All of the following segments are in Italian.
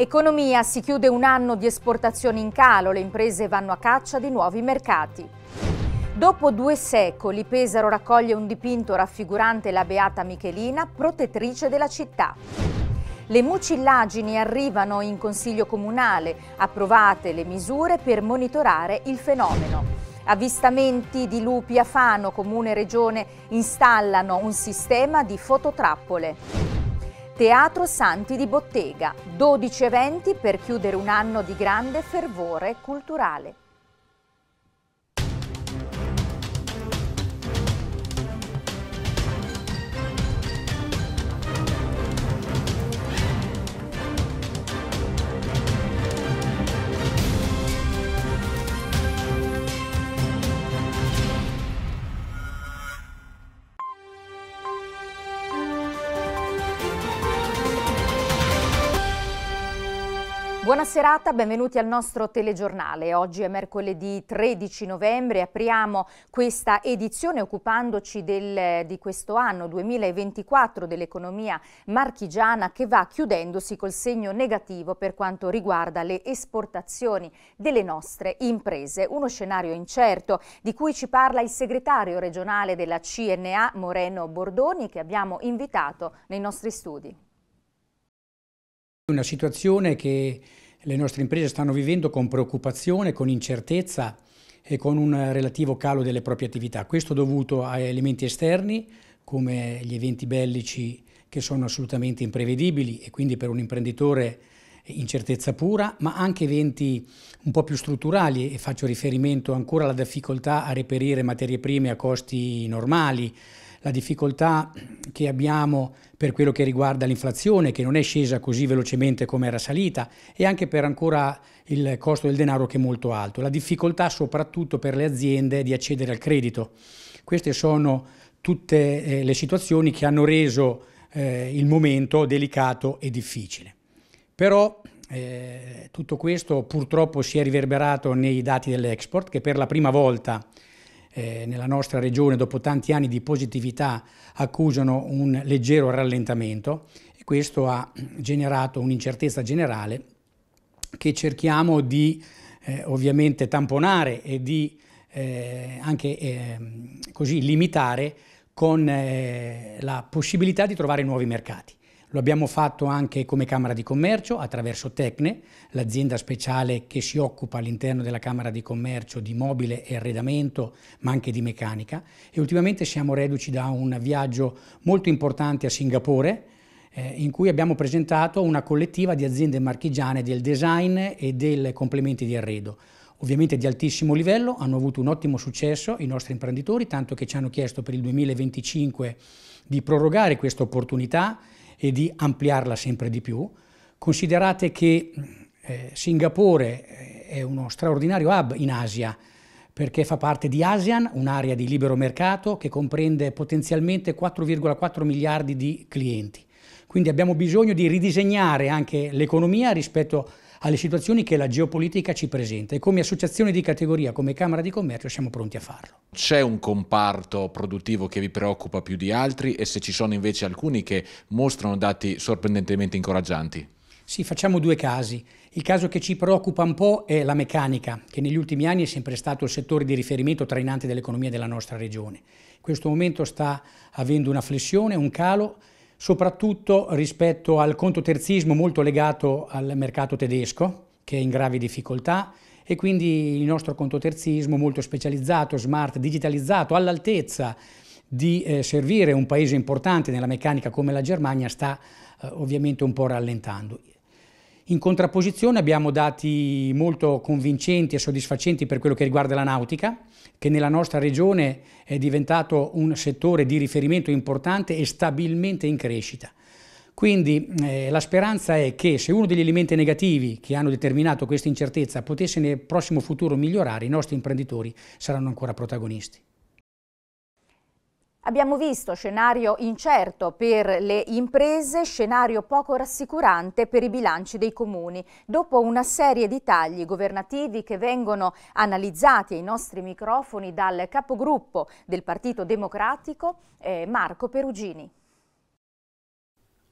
Economia, si chiude un anno di esportazioni in calo, le imprese vanno a caccia di nuovi mercati. Dopo due secoli Pesaro raccoglie un dipinto raffigurante la Beata Michelina, protettrice della città. Le mucillagini arrivano in Consiglio Comunale, approvate le misure per monitorare il fenomeno. Avvistamenti di lupi a Fano, Comune e Regione installano un sistema di fototrappole. Teatro Santi di Bottega, 12 eventi per chiudere un anno di grande fervore culturale. Buona serata, benvenuti al nostro telegiornale. Oggi è mercoledì 13 novembre, apriamo questa edizione occupandoci del, di questo anno 2024 dell'economia marchigiana che va chiudendosi col segno negativo per quanto riguarda le esportazioni delle nostre imprese. Uno scenario incerto di cui ci parla il segretario regionale della CNA Moreno Bordoni che abbiamo invitato nei nostri studi. Una situazione che le nostre imprese stanno vivendo con preoccupazione, con incertezza e con un relativo calo delle proprie attività. Questo dovuto a elementi esterni come gli eventi bellici che sono assolutamente imprevedibili e quindi per un imprenditore incertezza pura, ma anche eventi un po' più strutturali e faccio riferimento ancora alla difficoltà a reperire materie prime a costi normali, la difficoltà che abbiamo per quello che riguarda l'inflazione, che non è scesa così velocemente come era salita, e anche per ancora il costo del denaro che è molto alto, la difficoltà soprattutto per le aziende di accedere al credito. Queste sono tutte eh, le situazioni che hanno reso eh, il momento delicato e difficile. Però eh, tutto questo purtroppo si è riverberato nei dati dell'export che per la prima volta eh, nella nostra regione dopo tanti anni di positività accusano un leggero rallentamento e questo ha generato un'incertezza generale che cerchiamo di eh, ovviamente tamponare e di eh, anche ehm, così limitare con eh, la possibilità di trovare nuovi mercati. Lo abbiamo fatto anche come Camera di Commercio attraverso Tecne, l'azienda speciale che si occupa all'interno della Camera di Commercio di mobile e arredamento, ma anche di meccanica. E ultimamente siamo reduci da un viaggio molto importante a Singapore, eh, in cui abbiamo presentato una collettiva di aziende marchigiane del design e del complemento di arredo ovviamente di altissimo livello, hanno avuto un ottimo successo i nostri imprenditori, tanto che ci hanno chiesto per il 2025 di prorogare questa opportunità e di ampliarla sempre di più. Considerate che eh, Singapore eh, è uno straordinario hub in Asia perché fa parte di ASEAN, un'area di libero mercato che comprende potenzialmente 4,4 miliardi di clienti. Quindi abbiamo bisogno di ridisegnare anche l'economia rispetto a alle situazioni che la geopolitica ci presenta e come associazione di categoria, come Camera di Commercio siamo pronti a farlo. C'è un comparto produttivo che vi preoccupa più di altri e se ci sono invece alcuni che mostrano dati sorprendentemente incoraggianti? Sì, facciamo due casi. Il caso che ci preoccupa un po' è la meccanica, che negli ultimi anni è sempre stato il settore di riferimento trainante dell'economia della nostra regione. In questo momento sta avendo una flessione, un calo soprattutto rispetto al conto terzismo molto legato al mercato tedesco, che è in gravi difficoltà, e quindi il nostro conto terzismo molto specializzato, smart, digitalizzato, all'altezza di eh, servire un paese importante nella meccanica come la Germania sta eh, ovviamente un po' rallentando. In contrapposizione abbiamo dati molto convincenti e soddisfacenti per quello che riguarda la nautica, che nella nostra regione è diventato un settore di riferimento importante e stabilmente in crescita. Quindi eh, la speranza è che se uno degli elementi negativi che hanno determinato questa incertezza potesse nel prossimo futuro migliorare, i nostri imprenditori saranno ancora protagonisti. Abbiamo visto scenario incerto per le imprese, scenario poco rassicurante per i bilanci dei comuni. Dopo una serie di tagli governativi che vengono analizzati ai nostri microfoni dal capogruppo del Partito Democratico, eh, Marco Perugini.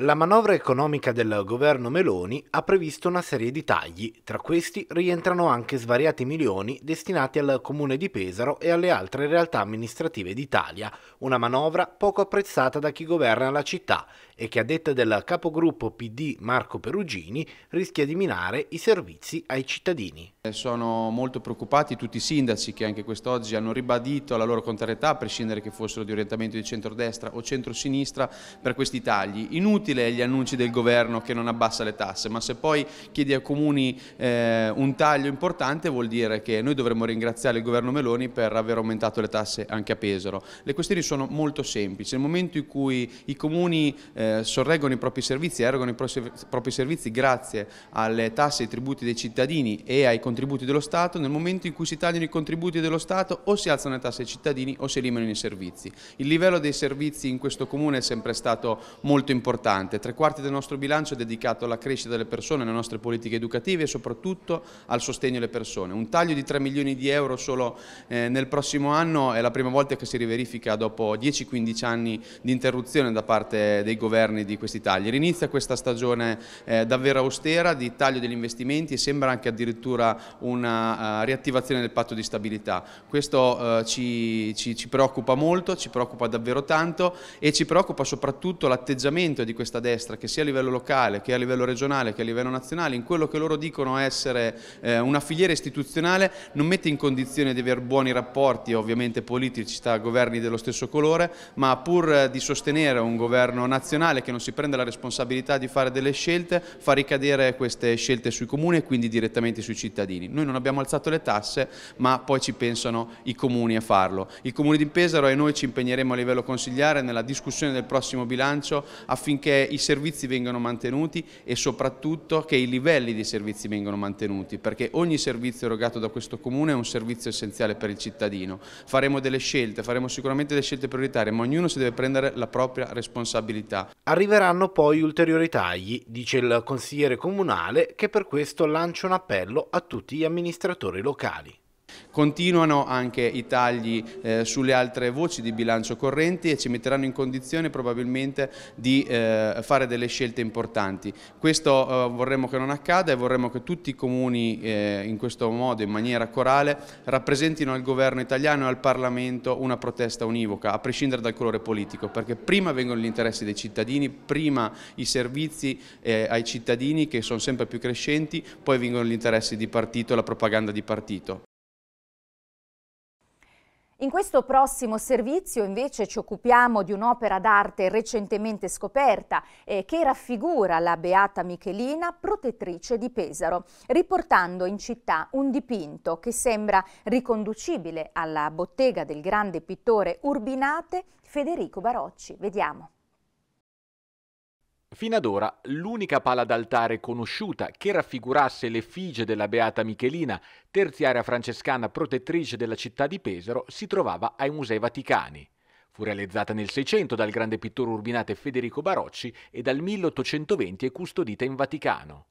La manovra economica del governo Meloni ha previsto una serie di tagli, tra questi rientrano anche svariati milioni destinati al comune di Pesaro e alle altre realtà amministrative d'Italia, una manovra poco apprezzata da chi governa la città e che a detta del capogruppo PD Marco Perugini rischia di minare i servizi ai cittadini. Eh, sono molto preoccupati tutti i sindaci che anche quest'oggi hanno ribadito la loro contrarietà, a prescindere che fossero di orientamento di centrodestra o centrosinistra, per questi tagli. Inutile inutile gli annunci del governo che non abbassa le tasse, ma se poi chiedi ai comuni eh, un taglio importante vuol dire che noi dovremmo ringraziare il governo Meloni per aver aumentato le tasse anche a Pesaro. Le questioni sono molto semplici, nel momento in cui i comuni eh, sorreggono i propri servizi, erogano i propri servizi grazie alle tasse e ai tributi dei cittadini e ai contributi dello Stato, nel momento in cui si tagliano i contributi dello Stato o si alzano le tasse ai cittadini o si eliminano i servizi. Il livello dei servizi in questo comune è sempre stato molto importante importante, tre quarti del nostro bilancio è dedicato alla crescita delle persone, alle nostre politiche educative e soprattutto al sostegno alle persone. Un taglio di 3 milioni di euro solo eh, nel prossimo anno è la prima volta che si riverifica dopo 10-15 anni di interruzione da parte dei governi di questi tagli. Rinizia questa stagione eh, davvero austera di taglio degli investimenti e sembra anche addirittura una uh, riattivazione del patto di stabilità. Questo uh, ci, ci, ci preoccupa molto, ci preoccupa davvero tanto e ci preoccupa soprattutto l'atteggiamento di questi questa destra, che sia a livello locale, che a livello regionale, che a livello nazionale, in quello che loro dicono essere eh, una filiera istituzionale, non mette in condizione di avere buoni rapporti, ovviamente politici, tra governi dello stesso colore, ma pur eh, di sostenere un governo nazionale che non si prende la responsabilità di fare delle scelte, fa ricadere queste scelte sui comuni e quindi direttamente sui cittadini. Noi non abbiamo alzato le tasse, ma poi ci pensano i comuni a farlo. Il comune di Pesaro e noi ci impegneremo a livello consigliare nella discussione del prossimo bilancio affinché i servizi vengano mantenuti e soprattutto che i livelli di servizi vengano mantenuti, perché ogni servizio erogato da questo Comune è un servizio essenziale per il cittadino. Faremo delle scelte, faremo sicuramente delle scelte prioritarie, ma ognuno si deve prendere la propria responsabilità. Arriveranno poi ulteriori tagli, dice il consigliere comunale, che per questo lancia un appello a tutti gli amministratori locali. Continuano anche i tagli eh, sulle altre voci di bilancio correnti e ci metteranno in condizione probabilmente di eh, fare delle scelte importanti. Questo eh, vorremmo che non accada e vorremmo che tutti i comuni eh, in questo modo, in maniera corale, rappresentino al governo italiano e al Parlamento una protesta univoca, a prescindere dal colore politico, perché prima vengono gli interessi dei cittadini, prima i servizi eh, ai cittadini che sono sempre più crescenti, poi vengono gli interessi di partito e la propaganda di partito. In questo prossimo servizio invece ci occupiamo di un'opera d'arte recentemente scoperta eh, che raffigura la Beata Michelina, protettrice di Pesaro, riportando in città un dipinto che sembra riconducibile alla bottega del grande pittore Urbinate Federico Barocci. Vediamo. Fino ad ora l'unica pala d'altare conosciuta che raffigurasse l'effigie della Beata Michelina, terziaria francescana protettrice della città di Pesaro, si trovava ai Musei Vaticani. Fu realizzata nel Seicento dal grande pittore urbinate Federico Barocci e dal 1820 è custodita in Vaticano.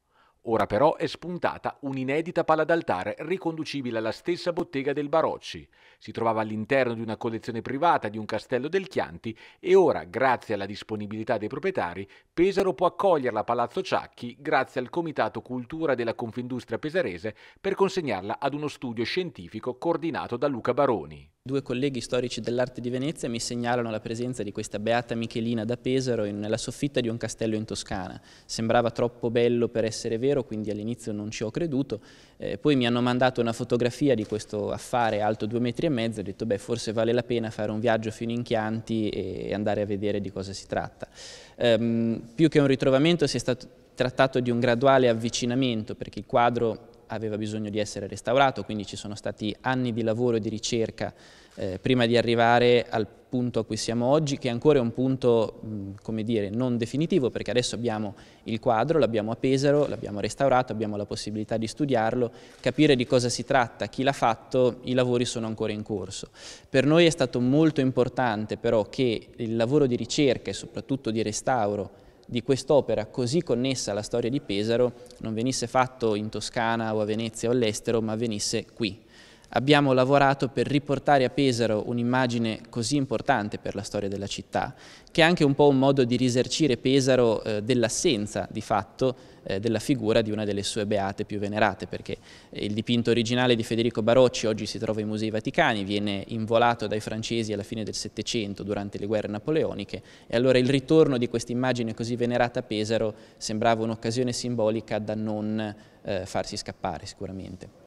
Ora però è spuntata un'inedita pala d'altare riconducibile alla stessa bottega del Barocci. Si trovava all'interno di una collezione privata di un castello del Chianti e ora, grazie alla disponibilità dei proprietari, Pesaro può accoglierla a Palazzo Ciacchi grazie al Comitato Cultura della Confindustria Pesarese per consegnarla ad uno studio scientifico coordinato da Luca Baroni. Due colleghi storici dell'arte di Venezia mi segnalano la presenza di questa beata Michelina da Pesaro nella soffitta di un castello in Toscana. Sembrava troppo bello per essere vero, quindi all'inizio non ci ho creduto. Eh, poi mi hanno mandato una fotografia di questo affare alto 2,5 metri mezzo, ho detto beh forse vale la pena fare un viaggio fino in Chianti e andare a vedere di cosa si tratta. Um, più che un ritrovamento si è stato trattato di un graduale avvicinamento perché il quadro aveva bisogno di essere restaurato, quindi ci sono stati anni di lavoro e di ricerca eh, prima di arrivare al punto a cui siamo oggi, che ancora è un punto, come dire, non definitivo, perché adesso abbiamo il quadro, l'abbiamo a Pesaro, l'abbiamo restaurato, abbiamo la possibilità di studiarlo, capire di cosa si tratta, chi l'ha fatto, i lavori sono ancora in corso. Per noi è stato molto importante però che il lavoro di ricerca e soprattutto di restauro di quest'opera così connessa alla storia di Pesaro non venisse fatto in Toscana o a Venezia o all'estero, ma venisse qui, abbiamo lavorato per riportare a Pesaro un'immagine così importante per la storia della città, che è anche un po' un modo di risarcire Pesaro eh, dell'assenza, di fatto, eh, della figura di una delle sue beate più venerate, perché eh, il dipinto originale di Federico Barocci oggi si trova ai Musei Vaticani, viene involato dai francesi alla fine del Settecento, durante le guerre napoleoniche, e allora il ritorno di questa immagine così venerata a Pesaro sembrava un'occasione simbolica da non eh, farsi scappare sicuramente.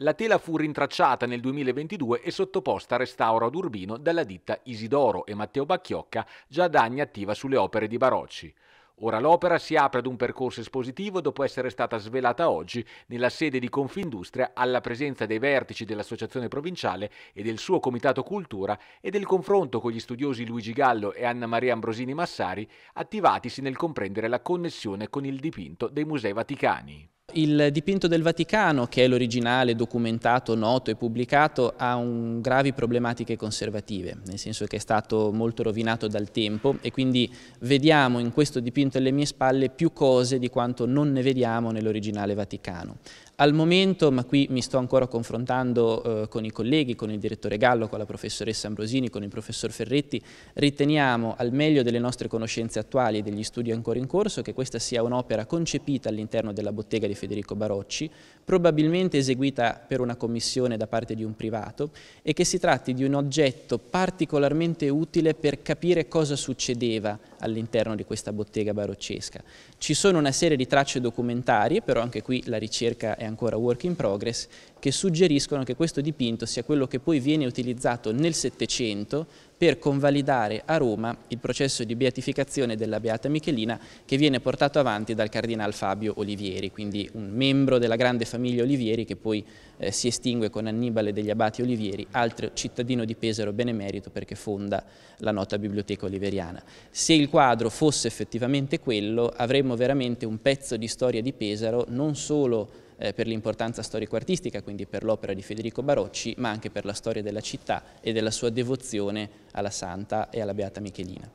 La tela fu rintracciata nel 2022 e sottoposta a restauro ad Urbino dalla ditta Isidoro e Matteo Bacchiocca, già da anni attiva sulle opere di Barocci. Ora l'opera si apre ad un percorso espositivo dopo essere stata svelata oggi nella sede di Confindustria alla presenza dei vertici dell'associazione provinciale e del suo comitato cultura e del confronto con gli studiosi Luigi Gallo e Anna Maria Ambrosini Massari attivatisi nel comprendere la connessione con il dipinto dei Musei Vaticani. Il dipinto del Vaticano, che è l'originale, documentato, noto e pubblicato, ha un, gravi problematiche conservative, nel senso che è stato molto rovinato dal tempo e quindi vediamo in questo dipinto alle mie spalle più cose di quanto non ne vediamo nell'originale Vaticano. Al momento, ma qui mi sto ancora confrontando eh, con i colleghi, con il direttore Gallo, con la professoressa Ambrosini, con il professor Ferretti, riteniamo al meglio delle nostre conoscenze attuali e degli studi ancora in corso che questa sia un'opera concepita all'interno della bottega di Federico Barocci, probabilmente eseguita per una commissione da parte di un privato e che si tratti di un oggetto particolarmente utile per capire cosa succedeva all'interno di questa bottega baroccesca. Ci sono una serie di tracce documentarie, però anche qui la ricerca è ancora work in progress, che suggeriscono che questo dipinto sia quello che poi viene utilizzato nel Settecento per convalidare a Roma il processo di beatificazione della Beata Michelina che viene portato avanti dal cardinal Fabio Olivieri, quindi un membro della grande famiglia Olivieri che poi eh, si estingue con Annibale degli Abati Olivieri, altro cittadino di Pesaro benemerito perché fonda la nota biblioteca oliveriana. Se il quadro fosse effettivamente quello avremmo veramente un pezzo di storia di Pesaro non solo eh, per l'importanza storico-artistica, quindi per l'opera di Federico Barocci, ma anche per la storia della città e della sua devozione alla Santa e alla Beata Michelina.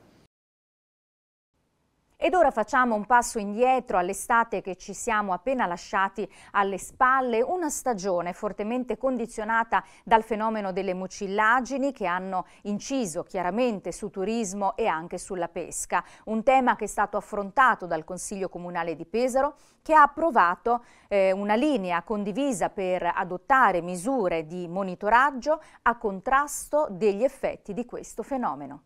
Ed ora facciamo un passo indietro all'estate che ci siamo appena lasciati alle spalle, una stagione fortemente condizionata dal fenomeno delle mucillagini che hanno inciso chiaramente su turismo e anche sulla pesca, un tema che è stato affrontato dal Consiglio Comunale di Pesaro che ha approvato eh, una linea condivisa per adottare misure di monitoraggio a contrasto degli effetti di questo fenomeno.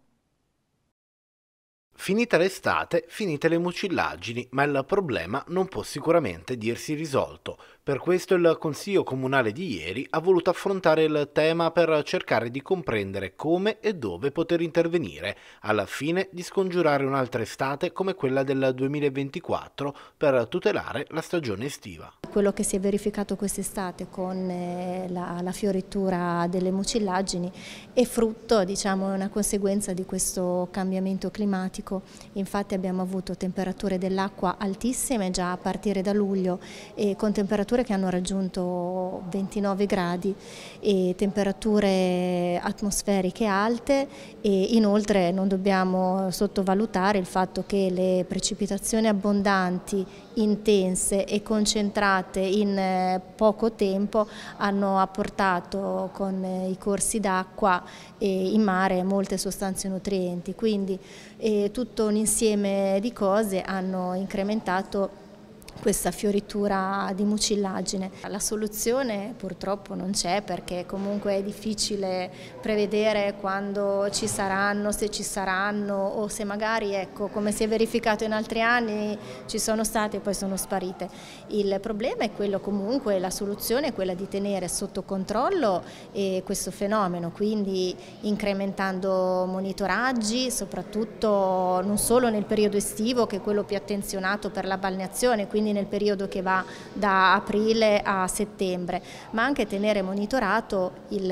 Finita l'estate, finite le mucillaggini, ma il problema non può sicuramente dirsi risolto. Per questo il Consiglio Comunale di ieri ha voluto affrontare il tema per cercare di comprendere come e dove poter intervenire, alla fine di scongiurare un'altra estate come quella del 2024 per tutelare la stagione estiva. Quello che si è verificato quest'estate con eh, la, la, fioritura delle mucillaggini è frutto, diciamo, una conseguenza di questo cambiamento climatico. Infatti abbiamo avuto temperature dell'acqua altissime già a partire da luglio e con temperature temperature che hanno raggiunto 29 gradi e temperature atmosferiche alte e inoltre non dobbiamo sottovalutare il fatto che le precipitazioni abbondanti, intense e concentrate in eh, poco tempo hanno apportato con eh, i corsi d'acqua in mare molte sostanze nutrienti, quindi eh, tutto un insieme di cose hanno incrementato questa fioritura di mucillagine. La soluzione purtroppo non c'è perché comunque è difficile prevedere quando ci saranno, se ci saranno o se magari, ecco, come si è verificato in altri anni, ci sono state e poi sono sparite. Il problema è quello comunque, la soluzione è quella di tenere sotto controllo eh, questo fenomeno, quindi incrementando monitoraggi, soprattutto non solo nel periodo estivo che è quello più attenzionato per la balneazione, quindi quindi nel periodo che va da aprile a settembre, ma anche tenere monitorato il,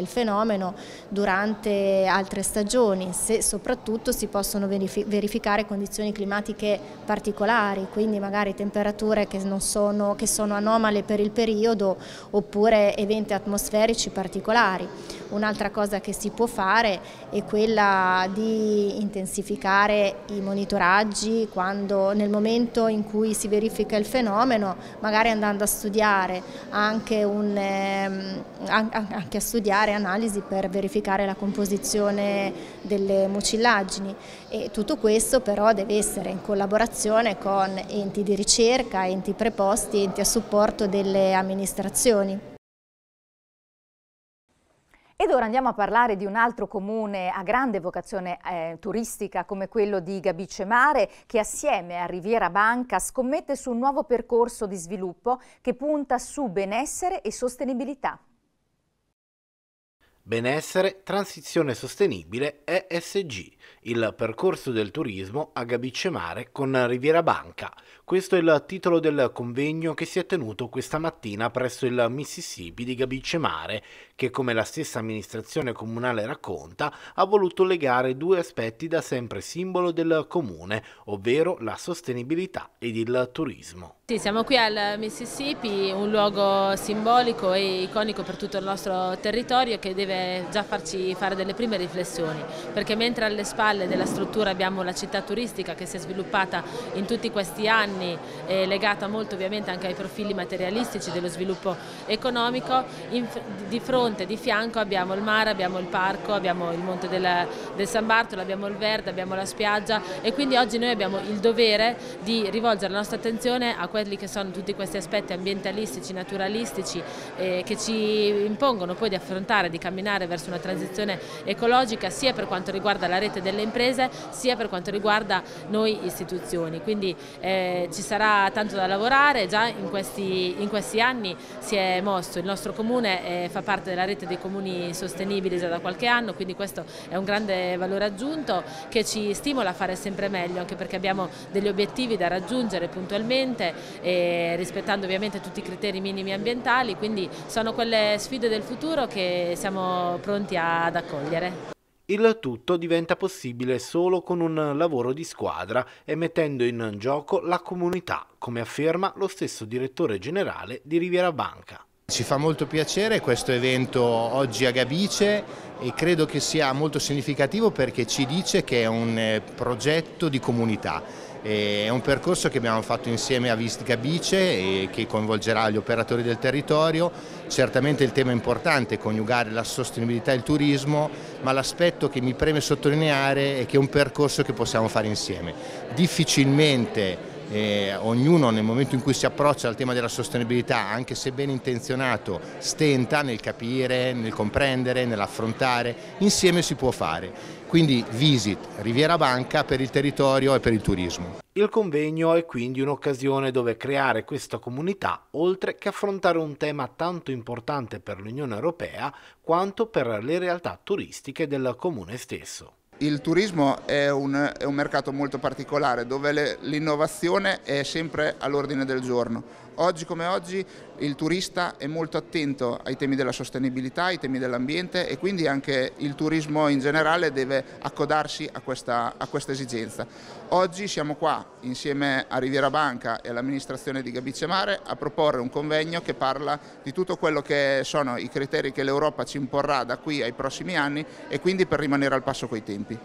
il fenomeno durante altre stagioni, se soprattutto si possono verificare condizioni climatiche particolari, quindi magari temperature che, sono, che sono anomale per il periodo oppure eventi atmosferici particolari. Un'altra cosa che si può fare è quella di intensificare i monitoraggi quando, nel momento in cui si verifica verifica il fenomeno, magari andando a studiare anche, un, ehm, anche a studiare analisi per verificare la composizione delle mucillaggini e tutto questo però deve essere in collaborazione con enti di ricerca, enti preposti, enti a supporto delle amministrazioni. Ed ora andiamo a parlare di un altro comune a grande vocazione eh, turistica come quello di Gabice Mare che assieme a Riviera Banca scommette su un nuovo percorso di sviluppo che punta su benessere e sostenibilità. Benessere, transizione sostenibile, ESG, il percorso del turismo a Gabicemare con Riviera Banca. Questo è il titolo del convegno che si è tenuto questa mattina presso il Mississippi di Gabicemare, che come la stessa amministrazione comunale racconta ha voluto legare due aspetti da sempre simbolo del comune, ovvero la sostenibilità ed il turismo. Sì, siamo qui al Mississippi, un luogo simbolico e iconico per tutto il nostro territorio che deve già farci fare delle prime riflessioni, perché mentre alle spalle della struttura abbiamo la città turistica che si è sviluppata in tutti questi anni, eh, legata molto ovviamente anche ai profili materialistici dello sviluppo economico, di fronte monte di fianco abbiamo il mare, abbiamo il parco, abbiamo il monte del, del San Bartolo, abbiamo il verde, abbiamo la spiaggia e quindi oggi noi abbiamo il dovere di rivolgere la nostra attenzione a quelli che sono tutti questi aspetti ambientalistici, naturalistici eh, che ci impongono poi di affrontare, di camminare verso una transizione ecologica sia per quanto riguarda la rete delle imprese sia per quanto riguarda noi istituzioni. Quindi eh, ci sarà tanto da lavorare, già in questi, in questi anni si è mosso, il nostro comune eh, fa parte della la rete dei comuni sostenibili già da qualche anno, quindi questo è un grande valore aggiunto che ci stimola a fare sempre meglio, anche perché abbiamo degli obiettivi da raggiungere puntualmente, eh, rispettando ovviamente tutti i criteri minimi ambientali, quindi sono quelle sfide del futuro che siamo pronti ad accogliere. Il tutto diventa possibile solo con un lavoro di squadra e mettendo in gioco la comunità, come afferma lo stesso direttore generale di Riviera Banca. Ci fa molto piacere questo evento oggi a Gabice e credo che sia molto significativo perché ci dice che è un eh, progetto di comunità. È un percorso che abbiamo fatto insieme a Vist Gabice e che coinvolgerà gli operatori del territorio. Certamente il tema è importante, coniugare la sostenibilità e il turismo, ma l'aspetto che mi preme sottolineare è che è un percorso che possiamo fare insieme. Difficilmente eh, ognuno nel momento in cui si approccia al tema della sostenibilità, anche se ben intenzionato, stenta nel capire, nel comprendere, nell'affrontare, insieme si può fare. Quindi Visit Riviera Banca per il territorio e per il turismo. Il convegno è quindi un'occasione dove creare questa comunità, oltre che affrontare un tema tanto importante per l'Unione Europea quanto per le realtà turistiche del comune stesso. Il turismo è un, è un mercato molto particolare dove l'innovazione è sempre all'ordine del giorno, Oggi come oggi il turista è molto attento ai temi della sostenibilità, ai temi dell'ambiente e quindi anche il turismo in generale deve accodarsi a questa, a questa esigenza. Oggi siamo qua insieme a Riviera Banca e all'amministrazione di Gabice Mare a proporre un convegno che parla di tutto quello che sono i criteri che l'Europa ci imporrà da qui ai prossimi anni e quindi per rimanere al passo coi tempi.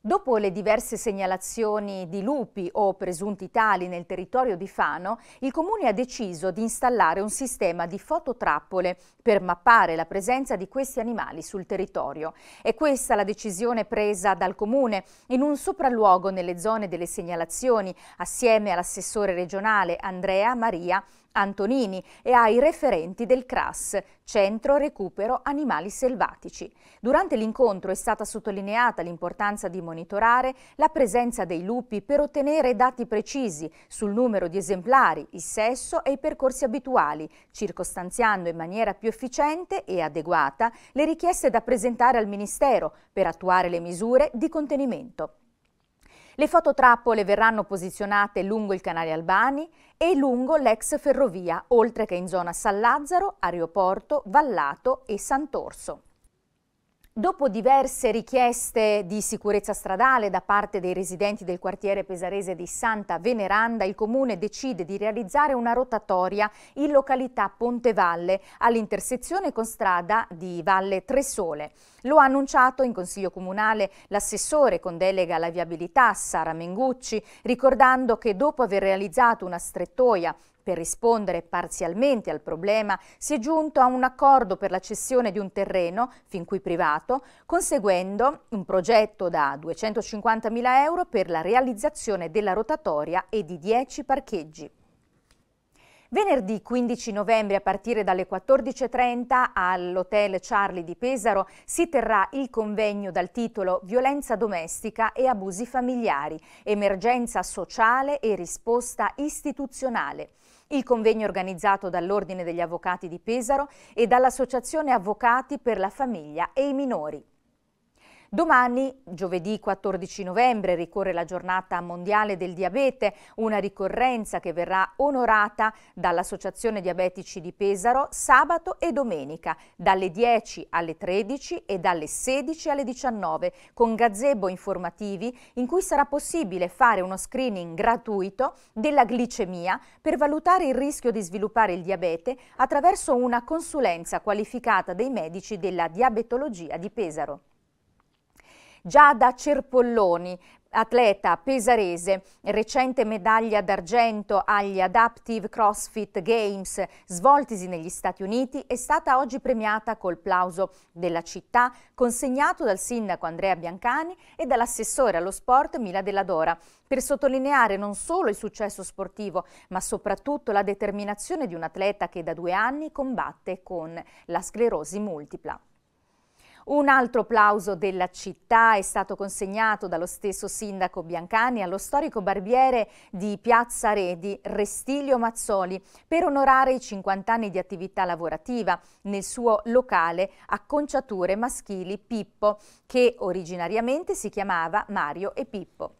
Dopo le diverse segnalazioni di lupi o presunti tali nel territorio di Fano, il comune ha deciso di installare un sistema di fototrappole per mappare la presenza di questi animali sul territorio. È questa la decisione presa dal comune in un sopralluogo nelle zone delle segnalazioni, assieme all'assessore regionale Andrea Maria Antonini e ai referenti del CRAS, Centro Recupero Animali Selvatici. Durante l'incontro è stata sottolineata l'importanza di monitorare la presenza dei lupi per ottenere dati precisi sul numero di esemplari, il sesso e i percorsi abituali, circostanziando in maniera più efficiente e adeguata le richieste da presentare al Ministero per attuare le misure di contenimento. Le fototrappole verranno posizionate lungo il canale Albani e lungo l'ex ferrovia, oltre che in zona San Lazzaro, Aeroporto, Vallato e Sant'Orso. Dopo diverse richieste di sicurezza stradale da parte dei residenti del quartiere pesarese di Santa Veneranda, il comune decide di realizzare una rotatoria in località Pontevalle all'intersezione con strada di Valle Tresole. Lo ha annunciato in consiglio comunale l'assessore con delega alla viabilità Sara Mengucci, ricordando che dopo aver realizzato una strettoia per rispondere parzialmente al problema si è giunto a un accordo per la cessione di un terreno, fin qui privato, conseguendo un progetto da 250.000 euro per la realizzazione della rotatoria e di 10 parcheggi. Venerdì 15 novembre a partire dalle 14.30 all'Hotel Charlie di Pesaro si terrà il convegno dal titolo Violenza domestica e abusi familiari, emergenza sociale e risposta istituzionale. Il convegno organizzato dall'Ordine degli Avvocati di Pesaro e dall'Associazione Avvocati per la Famiglia e i Minori. Domani, giovedì 14 novembre, ricorre la giornata mondiale del diabete, una ricorrenza che verrà onorata dall'Associazione Diabetici di Pesaro sabato e domenica, dalle 10 alle 13 e dalle 16 alle 19, con gazebo informativi in cui sarà possibile fare uno screening gratuito della glicemia per valutare il rischio di sviluppare il diabete attraverso una consulenza qualificata dei medici della diabetologia di Pesaro. Giada Cerpolloni, atleta pesarese, recente medaglia d'argento agli Adaptive CrossFit Games svoltisi negli Stati Uniti, è stata oggi premiata col plauso della città consegnato dal sindaco Andrea Biancani e dall'assessore allo sport Mila Della Dora per sottolineare non solo il successo sportivo ma soprattutto la determinazione di un atleta che da due anni combatte con la sclerosi multipla. Un altro plauso della città è stato consegnato dallo stesso sindaco Biancani allo storico barbiere di Piazza Redi, Restilio Mazzoli, per onorare i 50 anni di attività lavorativa nel suo locale acconciature maschili Pippo, che originariamente si chiamava Mario e Pippo.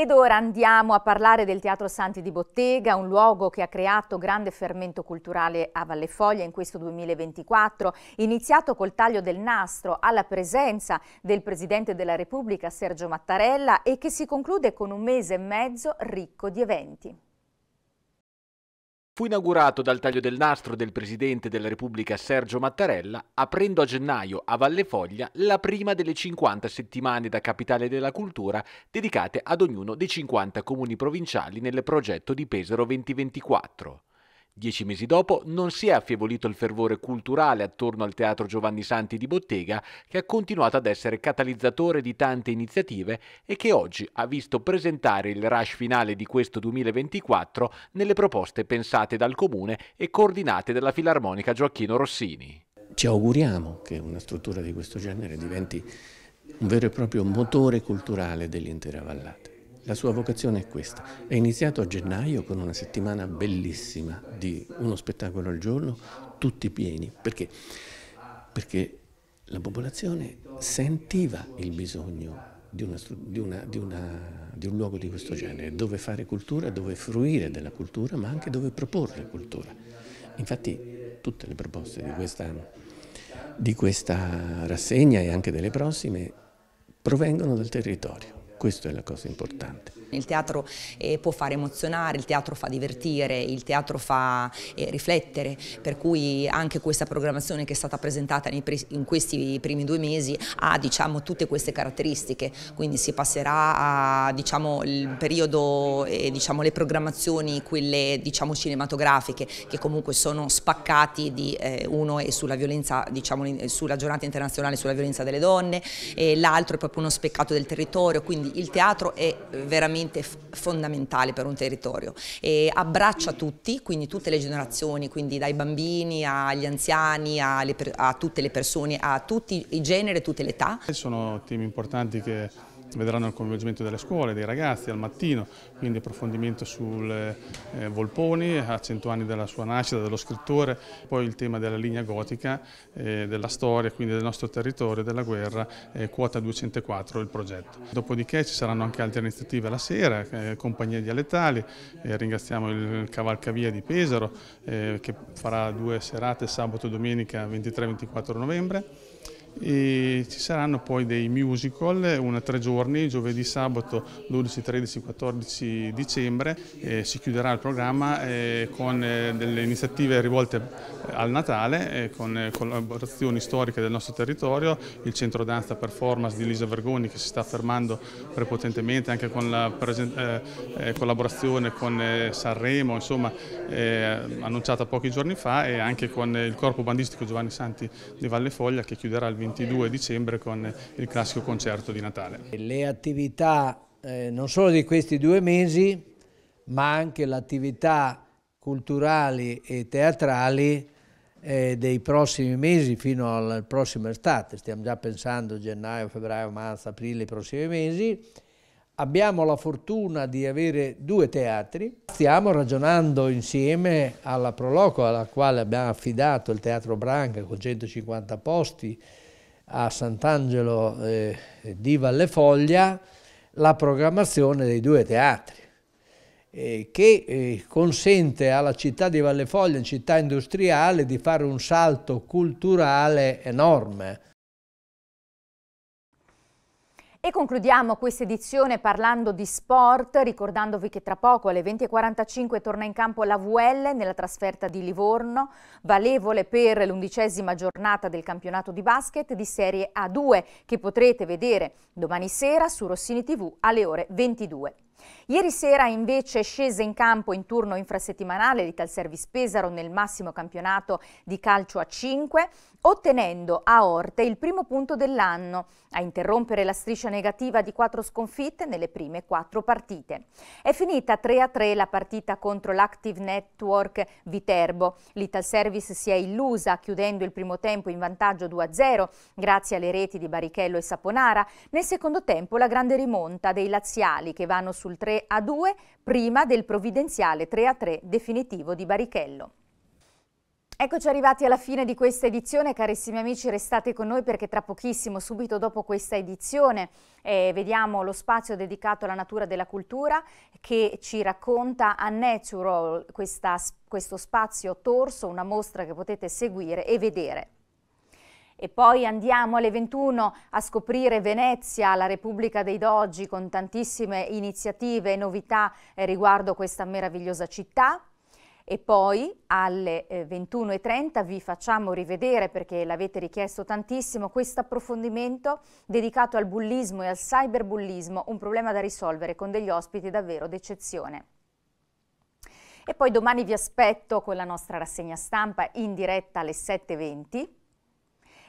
Ed ora andiamo a parlare del Teatro Santi di Bottega, un luogo che ha creato grande fermento culturale a Valle Foglia in questo 2024, iniziato col taglio del nastro alla presenza del Presidente della Repubblica Sergio Mattarella e che si conclude con un mese e mezzo ricco di eventi fu inaugurato dal taglio del nastro del Presidente della Repubblica Sergio Mattarella, aprendo a gennaio a Valle Foglia la prima delle 50 settimane da capitale della cultura dedicate ad ognuno dei 50 comuni provinciali nel progetto di Pesaro 2024. Dieci mesi dopo non si è affievolito il fervore culturale attorno al Teatro Giovanni Santi di Bottega, che ha continuato ad essere catalizzatore di tante iniziative e che oggi ha visto presentare il rush finale di questo 2024 nelle proposte pensate dal Comune e coordinate dalla Filarmonica Gioacchino Rossini. Ci auguriamo che una struttura di questo genere diventi un vero e proprio motore culturale dell'intera vallata. La sua vocazione è questa. È iniziato a gennaio con una settimana bellissima di uno spettacolo al giorno, tutti pieni. Perché? Perché la popolazione sentiva il bisogno di, una, di, una, di, una, di, un luogo di questo genere, dove fare cultura, dove fruire della cultura, ma anche dove proporre cultura. Infatti tutte le proposte di questa, di questa rassegna e anche delle prossime provengono dal territorio. Questa è la cosa importante. Il teatro eh, può fare emozionare, il teatro fa divertire, il teatro fa eh, riflettere, per cui anche questa programmazione che è stata presentata in questi primi due mesi ha diciamo, tutte queste caratteristiche, quindi si passerà a diciamo, il periodo, eh, diciamo, le programmazioni, quelle diciamo, cinematografiche che comunque sono spaccati di eh, uno è sulla violenza, diciamo, sulla giornata internazionale sulla violenza delle donne, l'altro è proprio uno speccato del territorio, quindi il teatro è eh, veramente veramente fondamentale per un territorio e abbraccia tutti, quindi tutte le generazioni, quindi dai bambini agli anziani, a, a tutte le persone, a tutti i generi e tutte le età. Sono temi importanti che vedranno il coinvolgimento delle scuole, dei ragazzi al mattino, quindi approfondimento sul eh, Volponi, a cento anni della sua nascita, dello scrittore, poi il tema della linea gotica, eh, della storia, quindi del nostro territorio, della guerra, eh, quota 204 il progetto. Dopodiché ci saranno anche altre iniziative la sera, eh, compagnie dialettali, eh, ringraziamo il Cavalcavia di Pesaro eh, che farà due serate sabato e domenica 23-24 novembre. E ci saranno poi dei musical, una tre giorni, giovedì, sabato 12, 13, 14 dicembre eh, si chiuderà il programma eh, con eh, delle iniziative rivolte al Natale eh, con collaborazioni storiche del nostro territorio, il centro danza performance di Lisa Vergoni che si sta affermando prepotentemente anche con la collaborazione con Sanremo, insomma annunciata pochi giorni fa e anche con il corpo bandistico Giovanni Santi di Valle Foglia che chiuderà il 22 dicembre con il classico concerto di Natale. Le attività eh, non solo di questi due mesi, ma anche le attività culturali e teatrali eh, dei prossimi mesi fino al prossimo estate, stiamo già pensando gennaio, febbraio, marzo, aprile, i prossimi mesi, abbiamo la fortuna di avere due teatri, stiamo ragionando insieme alla Proloco alla quale abbiamo affidato il Teatro Branca con 150 posti a Sant'Angelo eh, di Vallefoglia la programmazione dei due teatri eh, che eh, consente alla città di Vallefoglia, città industriale, di fare un salto culturale enorme e concludiamo questa edizione parlando di sport, ricordandovi che tra poco alle 20.45 torna in campo la VL nella trasferta di Livorno, valevole per l'undicesima giornata del campionato di basket di Serie A2 che potrete vedere domani sera su Rossini TV alle ore 22. Ieri sera invece scese in campo in turno infrasettimanale l'Italservice Pesaro nel massimo campionato di calcio a 5, ottenendo a Orte il primo punto dell'anno, a interrompere la striscia negativa di quattro sconfitte nelle prime quattro partite. È finita 3-3 la partita contro l'Active Network Viterbo. L'Italservice si è illusa chiudendo il primo tempo in vantaggio 2-0 grazie alle reti di Barichello e Saponara. Nel secondo tempo la grande rimonta dei laziali che vanno sul sul 3 a 2 prima del provvidenziale 3 a 3 definitivo di Barichello. Eccoci arrivati alla fine di questa edizione, carissimi amici restate con noi perché tra pochissimo, subito dopo questa edizione, eh, vediamo lo spazio dedicato alla natura della cultura che ci racconta a Natural questa, questo spazio torso, una mostra che potete seguire e vedere e poi andiamo alle 21 a scoprire Venezia, la Repubblica dei Doggi con tantissime iniziative e novità eh, riguardo questa meravigliosa città. E poi alle 21.30 eh, vi facciamo rivedere, perché l'avete richiesto tantissimo, questo approfondimento dedicato al bullismo e al cyberbullismo, un problema da risolvere con degli ospiti davvero d'eccezione. E poi domani vi aspetto con la nostra rassegna stampa in diretta alle 7.20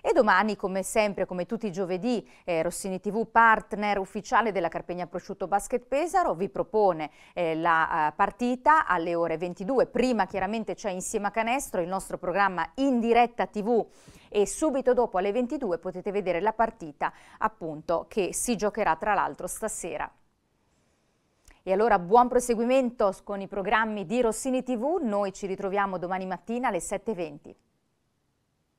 e domani, come sempre, come tutti i giovedì, eh, Rossini TV, partner ufficiale della Carpegna Prosciutto Basket Pesaro, vi propone eh, la uh, partita alle ore 22. Prima chiaramente c'è Insieme a Canestro, il nostro programma in diretta TV e subito dopo alle 22 potete vedere la partita appunto che si giocherà tra l'altro stasera. E allora buon proseguimento con i programmi di Rossini TV, noi ci ritroviamo domani mattina alle 7.20.